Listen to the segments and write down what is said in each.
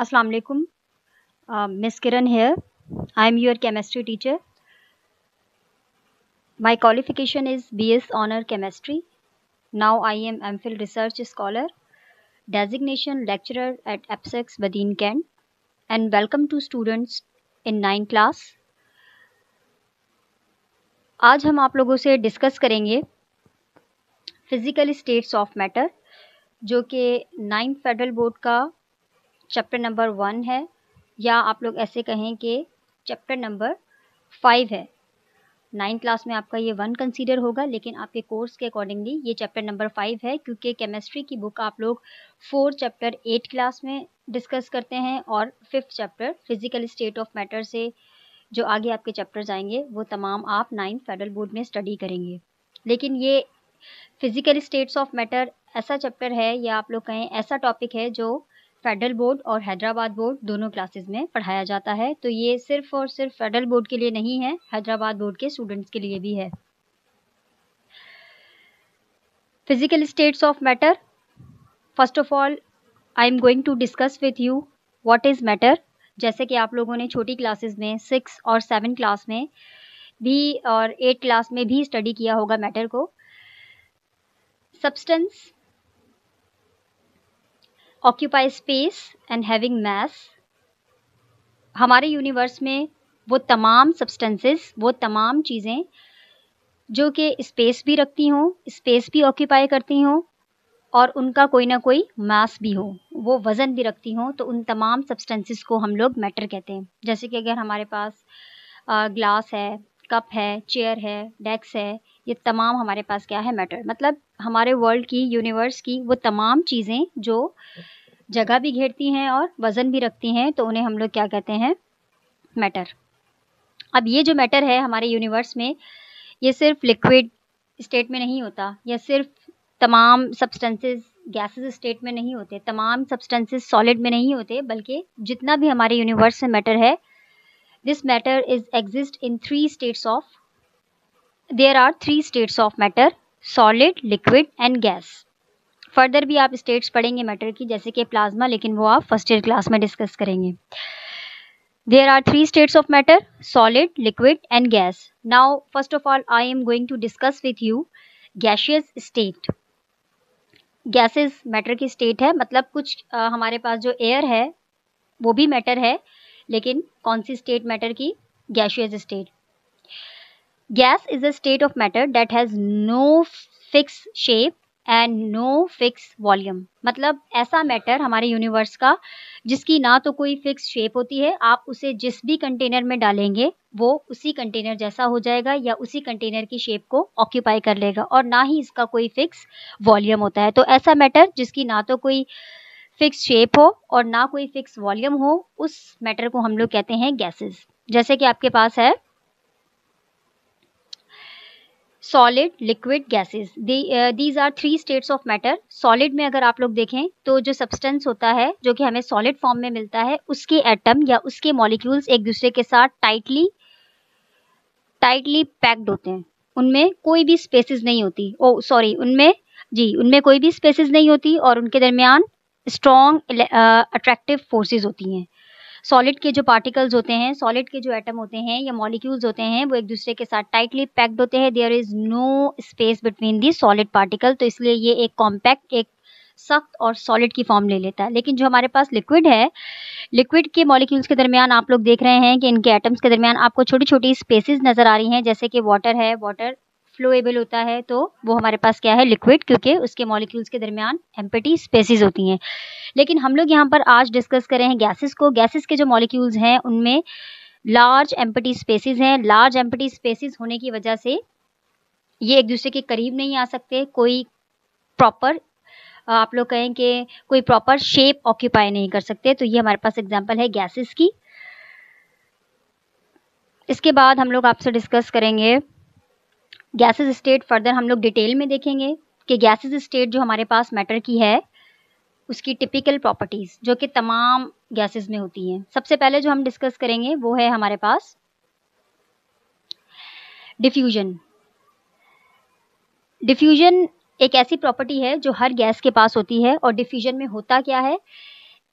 अस्सलाम वालेकुम miss Kiran here i am your chemistry teacher my qualification is bs honor chemistry now i am mphil research scholar designation lecturer at apsex badin kent and welcome to students in 9 class आज हम आप लोगों से discuss करेंगे physical states of matter जो कि ninth federal board का chapter number one है या आप लोग ऐसे कहें कि चैप्टर नंबर फाइव है नाइन्थ क्लास में आपका ये वन कंसीडर होगा लेकिन आपके कोर्स के अकॉर्डिंगली ये चैप्टर नंबर फाइव है क्योंकि केमिस्ट्री की बुक आप लोग फोर चैप्टर एट क्लास में डिस्कस करते हैं और fifth chapter physical state of matter से जो आगे आपके चैप्टर्स आएंगे वो तमाम आप नाइन्थ फेडरल बोर्ड में स्टडी करेंगे लेकिन ये फिजिकल स्टेट्स ऑफ मैटर ऐसा चैप्टर है या आप लोग कहें ऐसा टॉपिक है जो फेडरल बोर्ड और हैदराबाद बोर्ड दोनों क्लासेस में पढ़ाया जाता है तो ये सिर्फ और सिर्फ फेडरल बोर्ड के लिए नहीं है हैदराबाद बोर्ड के स्टूडेंट्स के लिए भी है physical states of matter first of all I am going to discuss with you what is matter जैसे कि आप लोगों ने छोटी क्लासेस में सिक्स और सेवन क्लास में भी और एट क्लास में भी स्टडी किया होगा मैटर को substance occupy space and having mass हमारे यूनिवर्स में वो तमाम सब्सटेंसेस वो तमाम चीज़ें जो कि स्पेस भी रखती हों स्पेस भी ऑक्यूपाई करती हों और उनका कोई ना कोई मास भी हो वो वज़न भी रखती हों तो उन तमाम सब्सटेंसेस को हम लोग मैटर कहते हैं जैसे कि अगर हमारे पास ग्लास है कप है चेयर है डेस्क है ये तमाम हमारे पास क्या है मैटर मतलब हमारे वर्ल्ड की यूनिवर्स की वो तमाम चीज़ें जो जगह भी घेरती हैं और वज़न भी रखती हैं तो उन्हें हम लोग क्या कहते हैं मैटर अब ये जो मैटर है हमारे यूनिवर्स में ये सिर्फ लिक्विड स्टेट में नहीं होता या सिर्फ तमाम सब्सटेंसेस गैसेस स्टेट में नहीं होते तमाम सब्सटेंसेस सॉलिड में नहीं होते बल्कि जितना भी हमारे यूनिवर्स में मैटर है this matter is exist in three states of there are three states of matter solid liquid and gas further भी आप स्टेट्स पढ़ेंगे मैटर की जैसे कि प्लाज्मा लेकिन वो आप फर्स्ट ईयर क्लास में डिस्कस करेंगे there are three states of matter solid liquid and gas now first of all I am going to discuss with you gaseous state gases matter की state है मतलब कुछ आ, हमारे पास जो एयर है वो भी मैटर है लेकिन कौन सी स्टेट मैटर की gaseous state Gas is a state of matter that has no fixed shape and no fix volume मतलब ऐसा मैटर हमारे यूनिवर्स का जिसकी ना तो कोई फिक्स शेप होती है आप उसे जिस भी कंटेनर में डालेंगे वो उसी कंटेनर जैसा हो जाएगा या उसी कंटेनर की शेप को ऑक्यूपाई कर लेगा और ना ही इसका कोई फिक्स वॉल्यूम होता है तो ऐसा मैटर जिसकी ना तो कोई फिक्स शेप हो और ना कोई फिक्स वॉल्यूम हो उस मैटर को हम लोग कहते हैं गैसेस जैसे कि आपके पास है solid liquid gases these are three states of matter solid में अगर आप लोग देखें तो जो सब्सटेंस होता है जो कि हमें सॉलिड फॉर्म में मिलता है उसके एटम या उसके मॉलिक्यूल्स एक दूसरे के साथ टाइटली टाइटली पैक्ड होते हैं उनमें कोई भी स्पेसिस नहीं होती ओ oh, सॉरी उनमें जी उनमें कोई भी स्पेसिस नहीं होती और उनके दरमियान स्ट्रॉन्ग अट्रैक्टिव फोर्सेज होती हैं सॉलिड के जो पार्टिकल्स होते हैं सॉलिड के जो एटम होते हैं या मॉलिक्यूल्स होते हैं वो एक दूसरे के साथ टाइटली पैक्ड होते हैं there is no space between the solid particle तो इसलिए ये एक कॉम्पैक्ट एक सख्त और सॉलिड की फॉर्म ले लेता है लेकिन जो हमारे पास लिक्विड है लिक्विड के मॉलिक्यूल्स के दरमियान आप लोग देख रहे हैं कि इनके एटम्स के दरमियान आपको छोटी छोटी स्पेसिस नज़र आ रही हैं जैसे कि वाटर है वाटर फ्लोएबल होता है तो वो हमारे पास क्या है लिक्विड क्योंकि उसके मॉलिक्यूल्स के दरमियान एम्पटी स्पेसिस होती हैं लेकिन हम लोग यहाँ पर आज डिस्कस कर रहे हैं गैसेस को गैसेस के जो मॉलिक्यूल्स हैं उनमें लार्ज एम्पटी स्पेसिस हैं लार्ज एम्पटी स्पेसिस होने की वजह से ये एक दूसरे के करीब नहीं आ सकते कोई प्रॉपर आप लोग कहें कि कोई प्रॉपर शेप ऑक्यूपाई नहीं कर सकते तो ये हमारे पास एग्जाम्पल है गैसेस की इसके बाद हम लोग आपसे डिस्कस करेंगे गैसेज स्टेट फर्दर हम लोग डिटेल में देखेंगे कि गैसेज स्टेट जो हमारे पास मैटर की है उसकी टिपिकल प्रॉपर्टीज़ जो कि तमाम गैसेज में होती हैं सबसे पहले जो हम डिस्कस करेंगे वो है हमारे पास डिफ्यूजन डिफ्यूजन एक ऐसी प्रॉपर्टी है जो हर गैस के पास होती है और डिफ्यूजन में होता क्या है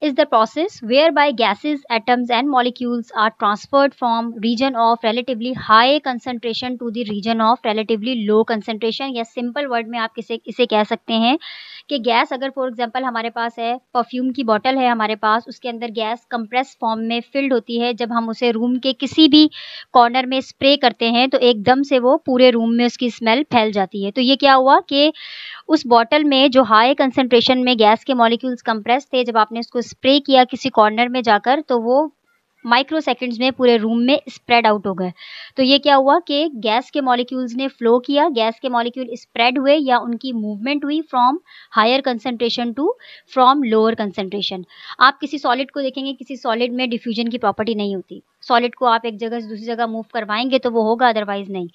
is the process where whereby gases atoms and molecules are transferred from region of relatively high concentration to the region of relatively low concentration या simple वर्ड में आप किसे इसे कह सकते हैं कि गैस अगर फॉर एग्जाम्पल हमारे पास है परफ्यूम की बॉटल है हमारे पास उसके अंदर गैस कंप्रेस फॉर्म में फिल्ड होती है जब हम उसे रूम के किसी भी कॉर्नर में स्प्रे करते हैं तो एकदम से वो पूरे रूम में उसकी स्मेल फैल जाती है तो ये क्या हुआ कि उस बॉटल में जो हाई कंसनट्रेशन में गैस के मॉलिक्यूल्स कंप्रेस थे जब आपने उसको स्प्रे किया किसी कॉर्नर में जाकर तो वो माइक्रो सेकेंड्स में पूरे रूम में स्प्रेड आउट हो गए तो ये क्या हुआ कि गैस के मॉलिक्यूल्स ने फ्लो किया गैस के मॉलिक्यूल स्प्रेड हुए या उनकी मूवमेंट हुई from higher concentration to from lower concentration आप किसी सॉलिड को देखेंगे किसी सॉलिड में डिफ्यूजन की प्रॉपर्टी नहीं होती सॉलिड को आप एक जगह से दूसरी जगह मूव करवाएंगे तो वो होगा अदरवाइज नहीं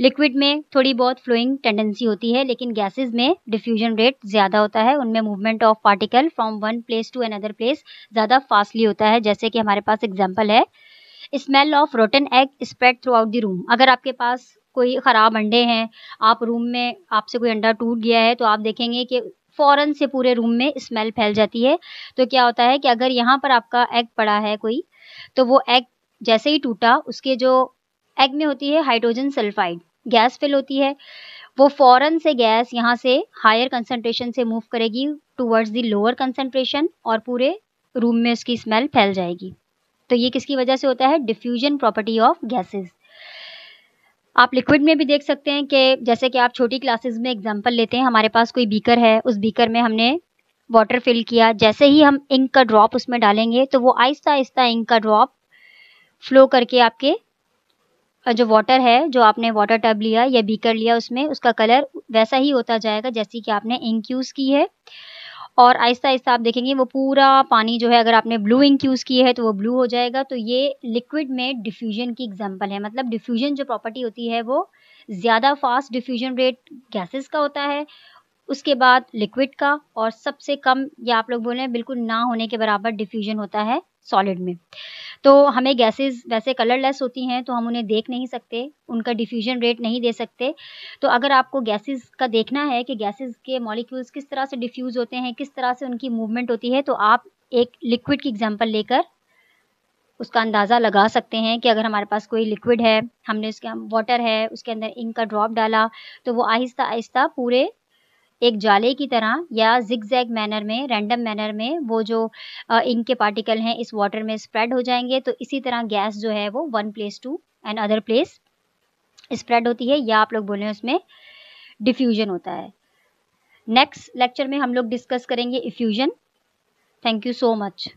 लिक्विड में थोड़ी बहुत फ्लोइंग टेंडेंसी होती है लेकिन गैसेज में डिफ्यूजन रेट ज़्यादा होता है उनमें movement of particle from one place to another place ज़्यादा फास्टली होता है जैसे कि हमारे पास एग्जाम्पल है smell of rotten egg spread throughout the room अगर आपके पास कोई ख़राब अंडे हैं आप रूम में आपसे कोई अंडा टूट गया है तो आप देखेंगे कि फ़ौरन से पूरे रूम में स्मेल फैल जाती है तो क्या होता है कि अगर यहाँ पर आपका एग पड़ा है कोई तो वो एग जैसे ही टूटा उसके जो एग में होती है हाइड्रोजन सल्फाइड गैस फिल होती है वो फ़ौरन से गैस यहाँ से हायर कंसनट्रेशन से मूव करेगी टूवर्ड्स दी लोअर कंसनट्रेशन और पूरे रूम में उसकी स्मेल फैल जाएगी तो ये किसकी वजह से होता है डिफ्यूजन प्रॉपर्टी ऑफ गैसेस आप लिक्विड में भी देख सकते हैं कि जैसे कि आप छोटी क्लासेस में एग्जांपल लेते हैं हमारे पास कोई बीकर है उस बीकर में हमने वाटर फिल किया जैसे ही हम इंक का ड्रॉप उसमें डालेंगे तो वो आहिस्ता आहिस्ता इंक का ड्रॉप फ्लो करके आपके जो वाटर है जो आपने वाटर टब लिया या बीकर लिया उसमें उसका कलर वैसा ही होता जाएगा जैसी कि आपने इंक यूज़ की है और आहिस्ता आहिस्ता आप देखेंगे वो पूरा पानी जो है अगर आपने ब्लू इंक यूज़ की है तो वो ब्लू हो जाएगा तो ये लिक्विड में डिफ्यूजन की एग्जांपल है मतलब डिफ्यूजन जो प्रॉपर्टी होती है वो ज़्यादा फास्ट डिफ्यूजन रेट गैसेस का होता है उसके बाद लिक्विड का और सबसे कम या आप लोग बोल रहे हैं बिल्कुल ना होने के बराबर डिफ्यूजन होता है सॉलिड में तो हमें गैसेस वैसे कलरलेस होती हैं तो हम उन्हें देख नहीं सकते उनका डिफ्यूजन रेट नहीं दे सकते तो अगर आपको गैसेस का देखना है कि गैसेस के मॉलिक्यूल्स किस तरह से डिफ्यूज़ होते हैं किस तरह से उनकी मूवमेंट होती है तो आप एक लिक्विड की एग्जांपल लेकर उसका अंदाज़ा लगा सकते हैं कि अगर हमारे पास कोई लिक्विड है हमने उसके वाटर है उसके अंदर इंक का ड्रॉप डाला तो वो आहिस्ता आहिस्ता पूरे एक जाले की तरह या जिग जैग मैनर में रैंडम मैनर में वो जो इंक के पार्टिकल हैं इस वाटर में स्प्रेड हो जाएंगे तो इसी तरह गैस जो है वो one place to and other place spread होती है या आप लोग बोलें उसमें डिफ्यूजन होता है नेक्स्ट लेक्चर में हम लोग डिस्कस करेंगे effusion thank you so much